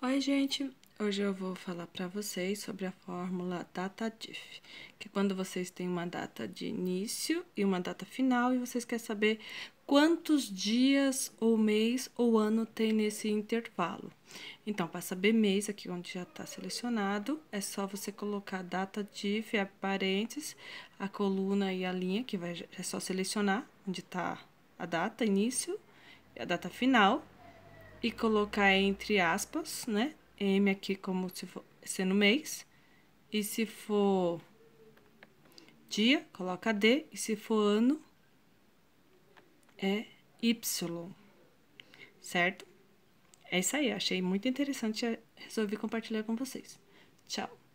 Oi, gente! Hoje eu vou falar para vocês sobre a fórmula DATADIF, que é quando vocês têm uma data de início e uma data final e vocês querem saber quantos dias ou mês ou ano tem nesse intervalo. Então, para saber mês, aqui onde já está selecionado, é só você colocar Data abre é parênteses, a coluna e a linha, que vai, é só selecionar onde está a data início e a data final, e colocar entre aspas, né? M aqui como se for sendo mês. E se for dia, coloca D. E se for ano, é Y. Certo? É isso aí. Achei muito interessante. Resolvi compartilhar com vocês. Tchau.